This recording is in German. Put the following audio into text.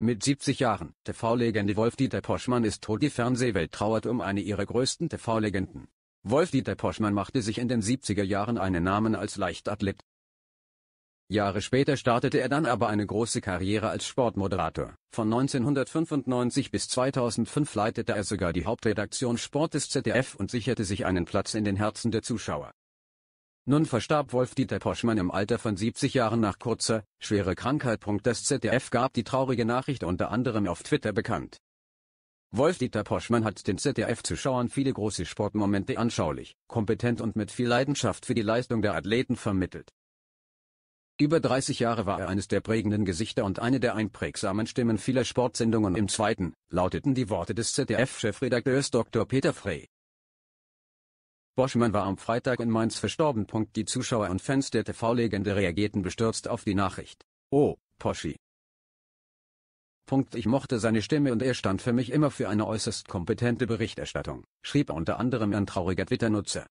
Mit 70 Jahren, TV-Legende Wolf-Dieter Poschmann ist tot, die Fernsehwelt trauert um eine ihrer größten TV-Legenden. Wolf-Dieter Poschmann machte sich in den 70er Jahren einen Namen als Leichtathlet. Jahre später startete er dann aber eine große Karriere als Sportmoderator. Von 1995 bis 2005 leitete er sogar die Hauptredaktion Sport des ZDF und sicherte sich einen Platz in den Herzen der Zuschauer. Nun verstarb Wolf-Dieter Poschmann im Alter von 70 Jahren nach kurzer, schwerer Krankheit. Das ZDF gab die traurige Nachricht unter anderem auf Twitter bekannt. Wolf-Dieter Poschmann hat den ZDF-Zuschauern viele große Sportmomente anschaulich, kompetent und mit viel Leidenschaft für die Leistung der Athleten vermittelt. Über 30 Jahre war er eines der prägenden Gesichter und eine der einprägsamen Stimmen vieler Sportsendungen. Im zweiten lauteten die Worte des ZDF-Chefredakteurs Dr. Peter Frey. Boschmann war am Freitag in Mainz verstorben. Die Zuschauer und Fans der TV-Legende reagierten bestürzt auf die Nachricht. Oh, Poschi. Ich mochte seine Stimme und er stand für mich immer für eine äußerst kompetente Berichterstattung, schrieb unter anderem ein trauriger Twitter-Nutzer.